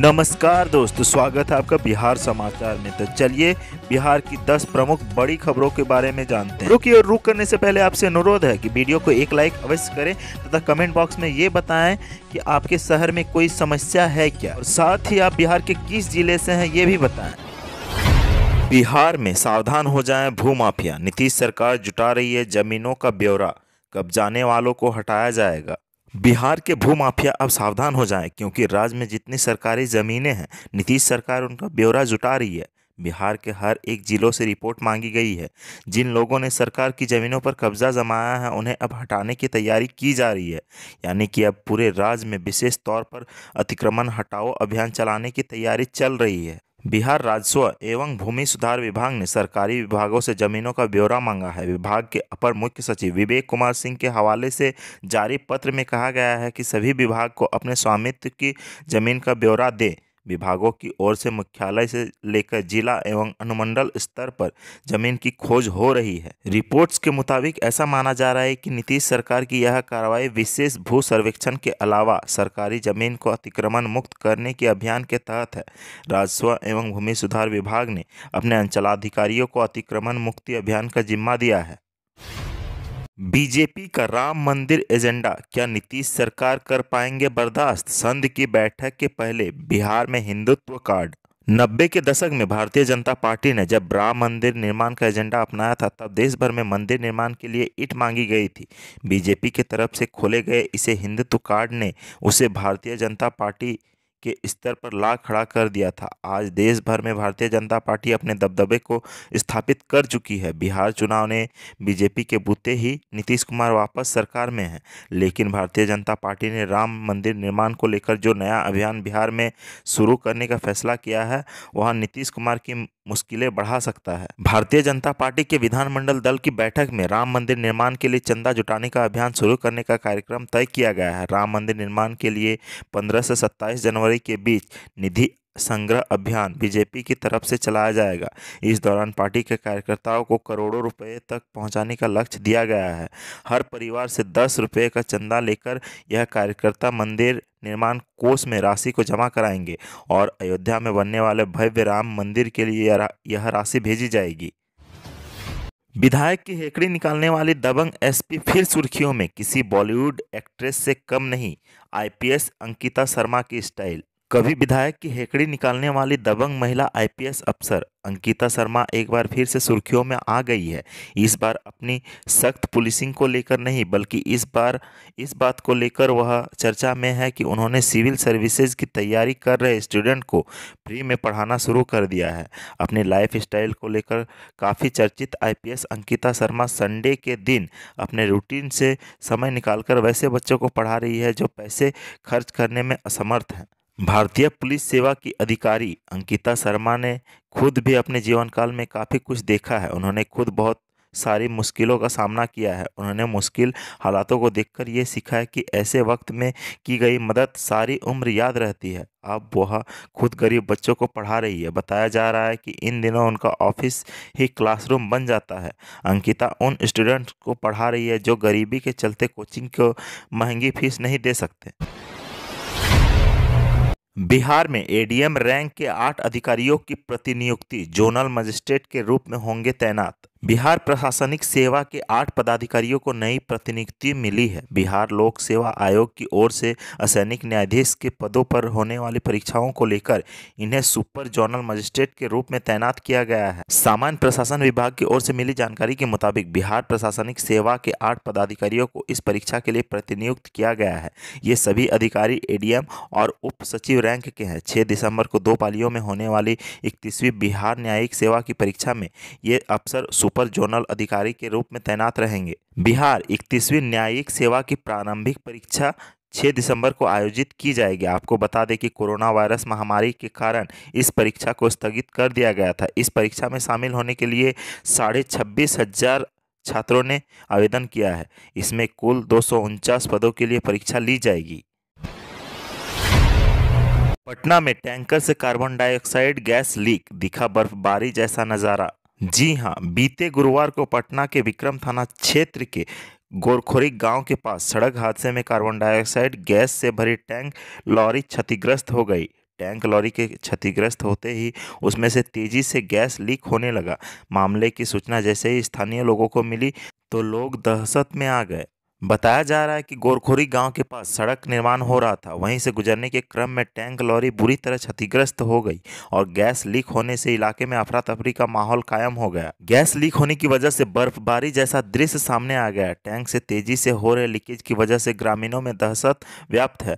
नमस्कार दोस्तों स्वागत है आपका बिहार समाचार में तो चलिए बिहार की 10 प्रमुख बड़ी खबरों के बारे में जानते हैं रुकिए और रुक करने से पहले आपसे अनुरोध है कि वीडियो को एक लाइक अवश्य करें तथा कमेंट बॉक्स में ये बताएं कि आपके शहर में कोई समस्या है क्या और साथ ही आप बिहार के किस जिले से हैं ये भी बताएं बिहार में सावधान हो भू भूमाफिया नीतीश सरकार जुटा रही है जमीनों का ब्यौरा कब जाने वालों को हटाया जाएगा बिहार के भूमाफिया अब सावधान हो जाएं क्योंकि राज्य में जितनी सरकारी ज़मीनें हैं नीतीश सरकार उनका ब्यौरा जुटा रही है बिहार के हर एक जिलों से रिपोर्ट मांगी गई है जिन लोगों ने सरकार की ज़मीनों पर कब्जा जमाया है उन्हें अब हटाने की तैयारी की जा रही है यानी कि अब पूरे राज्य में विशेष तौर पर अतिक्रमण हटाओ अभियान चलाने की तैयारी चल रही है बिहार राजस्व एवं भूमि सुधार विभाग ने सरकारी विभागों से जमीनों का ब्यौरा मांगा है विभाग के अपर मुख्य सचिव विवेक कुमार सिंह के हवाले से जारी पत्र में कहा गया है कि सभी विभाग को अपने स्वामित्व की जमीन का ब्यौरा दें विभागों की ओर से मुख्यालय से लेकर जिला एवं अनुमंडल स्तर पर जमीन की खोज हो रही है रिपोर्ट्स के मुताबिक ऐसा माना जा रहा है कि नीतीश सरकार की यह कार्रवाई विशेष भू सर्वेक्षण के अलावा सरकारी जमीन को अतिक्रमण मुक्त करने के अभियान के तहत है राजस्व एवं भूमि सुधार विभाग ने अपने अंचलाधिकारियों को अतिक्रमण मुक्ति अभियान का जिम्मा दिया है बीजेपी का राम मंदिर एजेंडा क्या नीतीश सरकार कर पाएंगे बर्दाश्त संघ की बैठक के पहले बिहार में हिंदुत्व कार्ड नब्बे के दशक में भारतीय जनता पार्टी ने जब राम मंदिर निर्माण का एजेंडा अपनाया था तब देश भर में मंदिर निर्माण के लिए ईट मांगी गई थी बीजेपी के तरफ से खोले गए इसे हिंदुत्व कार्ड ने उसे भारतीय जनता पार्टी के स्तर पर ला खड़ा कर दिया था आज देश भर में भारतीय जनता पार्टी अपने दबदबे को स्थापित कर चुकी है बिहार चुनाव ने बीजेपी के बूते ही नीतीश कुमार वापस सरकार में हैं लेकिन भारतीय जनता पार्टी ने राम मंदिर निर्माण को लेकर जो नया अभियान बिहार में शुरू करने का फैसला किया है वहाँ नीतीश कुमार की मुश्किलें बढ़ा सकता है भारतीय जनता पार्टी के विधानमंडल दल की बैठक में राम मंदिर निर्माण के लिए चंदा जुटाने का अभियान शुरू करने का कार्यक्रम तय किया गया है राम मंदिर निर्माण के लिए 15 से 27 जनवरी के बीच निधि संग्रह अभियान बीजेपी की तरफ से चलाया जाएगा इस दौरान पार्टी के कार्यकर्ताओं को करोड़ों रुपए तक पहुंचाने का लक्ष्य दिया गया है हर परिवार से दस रुपये का चंदा लेकर यह कार्यकर्ता मंदिर निर्माण कोष में राशि को जमा कराएंगे और अयोध्या में बनने वाले भव्य राम मंदिर के लिए यह राशि भेजी जाएगी विधायक की हेकड़ी निकालने वाली दबंग एसपी फिर सुर्खियों में किसी बॉलीवुड एक्ट्रेस से कम नहीं आईपीएस अंकिता शर्मा की स्टाइल कभी विधायक की हेकड़ी निकालने वाली दबंग महिला आईपीएस अफसर अंकिता शर्मा एक बार फिर से सुर्खियों में आ गई है इस बार अपनी सख्त पुलिसिंग को लेकर नहीं बल्कि इस बार इस बात को लेकर वह चर्चा में है कि उन्होंने सिविल सर्विसेज की तैयारी कर रहे स्टूडेंट को फ्री में पढ़ाना शुरू कर दिया है अपने लाइफ स्टाइल को लेकर काफ़ी चर्चित आई अंकिता शर्मा संडे के दिन अपने रूटीन से समय निकालकर वैसे बच्चों को पढ़ा रही है जो पैसे खर्च करने में असमर्थ हैं भारतीय पुलिस सेवा की अधिकारी अंकिता शर्मा ने खुद भी अपने जीवन काल में काफ़ी कुछ देखा है उन्होंने खुद बहुत सारी मुश्किलों का सामना किया है उन्होंने मुश्किल हालातों को देखकर ये सीखा है कि ऐसे वक्त में की गई मदद सारी उम्र याद रहती है अब वह खुद गरीब बच्चों को पढ़ा रही है बताया जा रहा है कि इन दिनों उनका ऑफिस ही क्लासरूम बन जाता है अंकिता उन स्टूडेंट्स को पढ़ा रही है जो गरीबी के चलते कोचिंग को महंगी फीस नहीं दे सकते बिहार में एडीएम रैंक के आठ अधिकारियों की प्रतिनियुक्ति जोनल मजिस्ट्रेट के रूप में होंगे तैनात बिहार प्रशासनिक सेवा के आठ पदाधिकारियों को नई प्रतिनियुक्ति मिली है बिहार लोक सेवा आयोग की ओर से असैनिक न्यायाधीश के पदों पर होने वाली परीक्षाओं को लेकर इन्हें सुपर जोनल मजिस्ट्रेट के रूप में तैनात किया गया है सामान्य प्रशासन विभाग की ओर से मिली जानकारी के मुताबिक बिहार प्रशासनिक सेवा के आठ पदाधिकारियों को इस परीक्षा के लिए प्रतिनियुक्त किया गया है ये सभी अधिकारी ए और उप सचिव रैंक के हैं छह दिसंबर को दो पालियों में होने वाली इकतीसवीं बिहार न्यायिक सेवा की परीक्षा में ये अफसर सुपर जोनल अधिकारी के रूप में तैनात रहेंगे बिहार इकतीसवीं न्यायिक सेवा की प्रारंभिक परीक्षा 6 दिसंबर को आयोजित की जाएगी आपको बता दें कि कोरोना वायरस महामारी के कारण इस परीक्षा को स्थगित कर दिया गया था इस परीक्षा में शामिल होने के लिए साढ़े छब्बीस हजार छात्रों ने आवेदन किया है इसमें कुल दो पदों के लिए परीक्षा ली जाएगी पटना में टैंकर से कार्बन डाइऑक्साइड गैस लीक दिखा बर्फबारी जैसा नज़ारा जी हाँ बीते गुरुवार को पटना के विक्रम थाना क्षेत्र के गोरखोरी गांव के पास सड़क हादसे में कार्बन डाइऑक्साइड गैस से भरी टैंक लॉरी क्षतिग्रस्त हो गई टैंक लॉरी के क्षतिग्रस्त होते ही उसमें से तेजी से गैस लीक होने लगा मामले की सूचना जैसे ही स्थानीय लोगों को मिली तो लोग दहशत में आ गए बताया जा रहा है कि गोरखोरी गांव के पास सड़क निर्माण हो रहा था वहीं से गुजरने के क्रम में टैंक लॉरी बुरी तरह क्षतिग्रस्त हो गई और गैस लीक होने से इलाके में अफरा तफरी का माहौल कायम हो गया गैस लीक होने की वजह से बर्फबारी जैसा दृश्य सामने आ गया टैंक से तेजी से हो रहे लीकेज की वजह से ग्रामीणों में दहशत व्याप्त है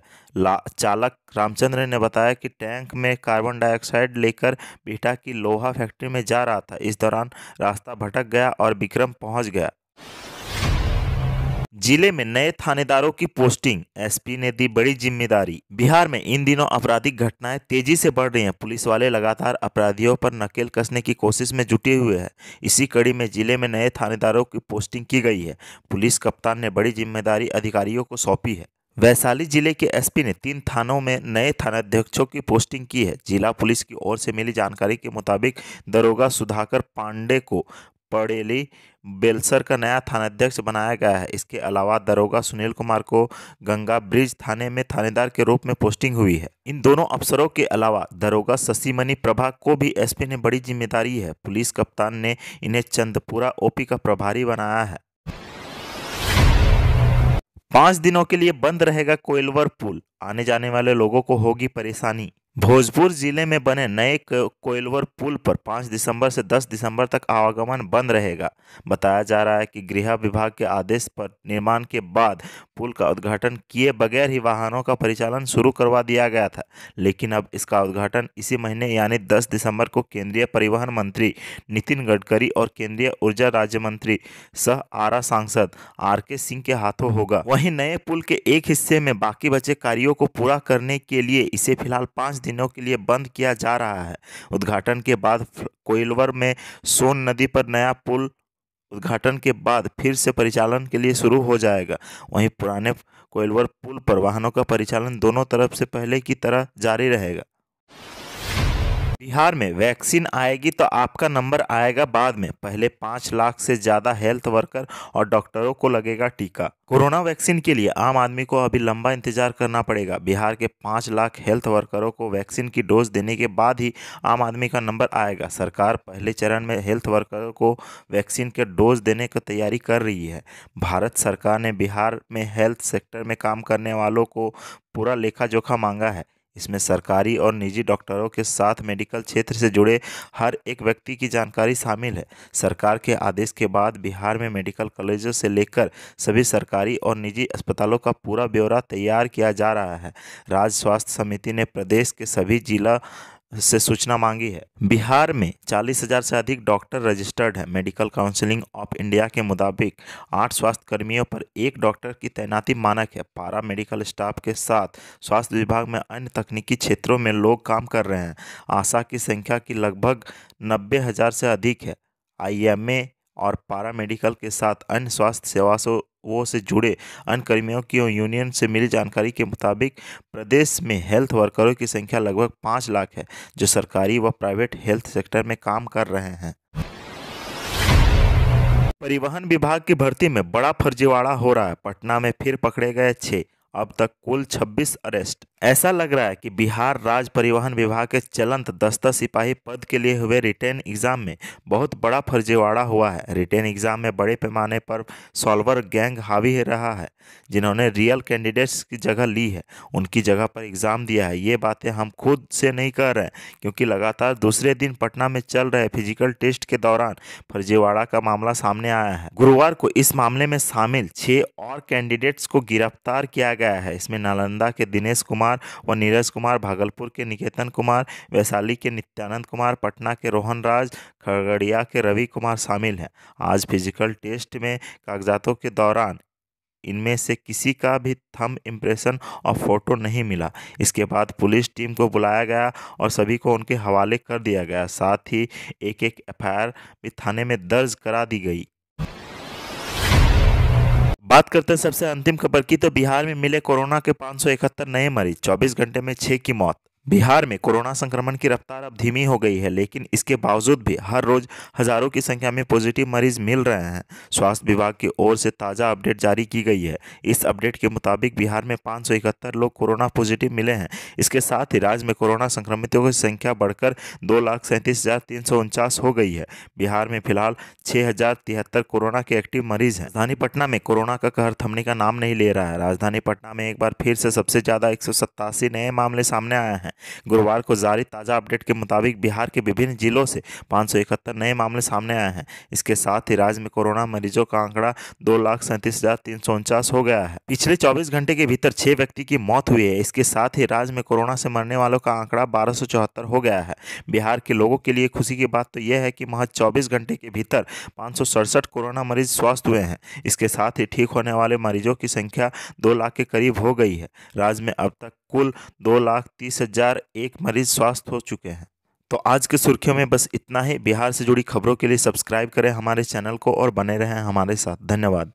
चालक रामचंद्र ने बताया कि टैंक में कार्बन डाइऑक्साइड लेकर बिहटा की लोहा फैक्ट्री में जा रहा था इस दौरान रास्ता भटक गया और विक्रम पहुंच गया जिले में नए थानेदारों की पोस्टिंग एसपी ने दी बड़ी जिम्मेदारी बिहार में इन दिनों आपराधिक घटनाएं तेजी से बढ़ रही हैं पुलिस वाले लगातार अपराधियों पर नकेल कसने की कोशिश में जुटे हुए हैं इसी कड़ी में जिले में नए थानेदारों की पोस्टिंग की गई है पुलिस कप्तान ने बड़ी जिम्मेदारी अधिकारियों को सौंपी है वैशाली जिले के एसपी ने तीन थानों में नए थानाध्यक्षों की पोस्टिंग की है जिला पुलिस की ओर से मिली जानकारी के मुताबिक दरोगा सुधाकर पांडे को पड़ेली बेलसर का नया थानाध्यक्ष बनाया गया है इसके अलावा दरोगा सुनील कुमार को गंगा ब्रिज थाने में थानेदार के रूप में पोस्टिंग हुई है इन दोनों अफसरों के अलावा दरोगा शशिमणि प्रभा को भी एसपी ने बड़ी जिम्मेदारी है पुलिस कप्तान ने इन्हें चंदपुरा ओपी का प्रभारी बनाया है पांच दिनों के लिए बंद रहेगा कोयलवर पुल आने जाने वाले लोगों को होगी परेशानी भोजपुर जिले में बने नए कोयलवर पुल पर 5 दिसंबर से 10 दिसंबर तक आवागमन बंद रहेगा बताया जा रहा है कि गृह विभाग के आदेश पर निर्माण के बाद पुल का उद्घाटन किए बगैर ही वाहनों का परिचालन शुरू करवा दिया गया था लेकिन अब इसका उद्घाटन इसी महीने यानी 10 दिसंबर को केंद्रीय परिवहन मंत्री नितिन गडकरी और केंद्रीय ऊर्जा राज्य मंत्री सह आरा सांसद आर के सिंह के हाथों होगा वहीं नए पुल के एक हिस्से में बाकी बचे कार्यों को पूरा करने के लिए इसे फिलहाल पाँच दिनों के लिए बंद किया जा रहा है उद्घाटन के बाद कोयलवर में सोन नदी पर नया पुल उद्घाटन के बाद फिर से परिचालन के लिए शुरू हो जाएगा वहीं पुराने कोयलवर पुल पर वाहनों का परिचालन दोनों तरफ से पहले की तरह जारी रहेगा बिहार में वैक्सीन आएगी तो आपका नंबर आएगा बाद में पहले पाँच लाख से ज़्यादा हेल्थ वर्कर और डॉक्टरों को लगेगा टीका कोरोना वैक्सीन के लिए आम आदमी को अभी लंबा इंतजार करना पड़ेगा बिहार के पाँच लाख हेल्थ वर्करों को वैक्सीन की डोज देने के बाद ही आम आदमी का नंबर आएगा सरकार पहले चरण में हेल्थ वर्करों को वैक्सीन के डोज देने की तैयारी कर रही है भारत सरकार ने बिहार में हेल्थ सेक्टर में काम करने वालों को पूरा लेखा जोखा मांगा है इसमें सरकारी और निजी डॉक्टरों के साथ मेडिकल क्षेत्र से जुड़े हर एक व्यक्ति की जानकारी शामिल है सरकार के आदेश के बाद बिहार में मेडिकल कॉलेजों से लेकर सभी सरकारी और निजी अस्पतालों का पूरा ब्यौरा तैयार किया जा रहा है राज्य स्वास्थ्य समिति ने प्रदेश के सभी जिला से सूचना मांगी है बिहार में चालीस हजार से अधिक डॉक्टर रजिस्टर्ड हैं मेडिकल काउंसिलिंग ऑफ इंडिया के मुताबिक आठ स्वास्थ्य कर्मियों पर एक डॉक्टर की तैनाती मानक है पारा मेडिकल स्टाफ के साथ स्वास्थ्य विभाग में अन्य तकनीकी क्षेत्रों में लोग काम कर रहे हैं आशा की संख्या की लगभग नब्बे हजार से अधिक है आई और पारा मेडिकल के साथ अन्य स्वास्थ्य सेवा वो से जुड़े अन्य कर्मियों की यूनियन से मिली जानकारी के मुताबिक प्रदेश में हेल्थ वर्करों की संख्या लगभग पाँच लाख है जो सरकारी व प्राइवेट हेल्थ सेक्टर में काम कर रहे हैं परिवहन विभाग की भर्ती में बड़ा फर्जीवाड़ा हो रहा है पटना में फिर पकड़े गए छः अब तक कुल 26 अरेस्ट ऐसा लग रहा है कि बिहार राज्य परिवहन विभाग के चलंत दस्ता सिपाही पद के लिए हुए रिटर्न एग्ज़ाम में बहुत बड़ा फर्जीवाड़ा हुआ है रिटर्न एग्ज़ाम में बड़े पैमाने पर सॉल्वर गैंग हावी है रहा है जिन्होंने रियल कैंडिडेट्स की जगह ली है उनकी जगह पर एग्ज़ाम दिया है ये बातें हम खुद से नहीं कह रहे क्योंकि लगातार दूसरे दिन पटना में चल रहे फिजिकल टेस्ट के दौरान फर्जीवाड़ा का मामला सामने आया है गुरुवार को इस मामले में शामिल छः और कैंडिडेट्स को गिरफ्तार किया गया है इसमें नालंदा के दिनेश कुमार कुमार व नीरज कुमार भागलपुर के निकेतन कुमार वैशाली के नित्यानंद कुमार पटना के रोहन राज खगड़िया के रवि कुमार शामिल हैं आज फिजिकल टेस्ट में कागजातों के दौरान इनमें से किसी का भी थम इम्प्रेशन और फोटो नहीं मिला इसके बाद पुलिस टीम को बुलाया गया और सभी को उनके हवाले कर दिया गया साथ ही एक एक एफ भी थाने में दर्ज करा दी गई बात करते हैं सबसे अंतिम खबर की तो बिहार में मिले कोरोना के पाँच नए मरीज 24 घंटे में छः की मौत बिहार में कोरोना संक्रमण की रफ्तार अब धीमी हो गई है लेकिन इसके बावजूद भी हर रोज हजारों की संख्या में पॉजिटिव मरीज मिल रहे हैं स्वास्थ्य विभाग की ओर से ताज़ा अपडेट जारी की गई है इस अपडेट के मुताबिक बिहार में पाँच लोग कोरोना पॉजिटिव मिले हैं इसके साथ ही राज्य में कोरोना संक्रमितों की संख्या बढ़कर दो लाख सैंतीस हज़ार तीन सौ उनचास हो गई है बिहार में फिलहाल छः हज़ार तिहत्तर कोरोना के एक्टिव मरीज हैं राजधानी पटना में कोरोना का कहर थमने का नाम नहीं ले रहा है राजधानी पटना में एक बार फिर से सबसे ज़्यादा एक नए मामले सामने आए हैं हैं गुरुवार को जारी ताज़ा अपडेट के मुताबिक बिहार के विभिन्न जिलों से पाँच नए मामले सामने आए हैं इसके साथ ही राज्य में कोरोना मरीजों का आंकड़ा दो लाख सैंतीस हो गया है पिछले चौबीस घंटे के भीतर छः व्यक्ति की मौत हुई है इसके साथ ही राज्य में कोरोना से मरने वालों का आंकड़ा बारह सौ चौहत्तर हो गया है बिहार के लोगों के लिए खुशी की बात तो यह है कि महज चौबीस घंटे के भीतर पाँच कोरोना मरीज स्वस्थ हुए हैं इसके साथ ही ठीक होने वाले मरीजों की संख्या दो लाख के करीब हो गई है राज्य में अब तक कुल दो लाख तीस हजार एक मरीज स्वस्थ हो चुके हैं तो आज के सुर्खियों में बस इतना ही बिहार से जुड़ी खबरों के लिए सब्सक्राइब करें हमारे चैनल को और बने रहें हमारे साथ धन्यवाद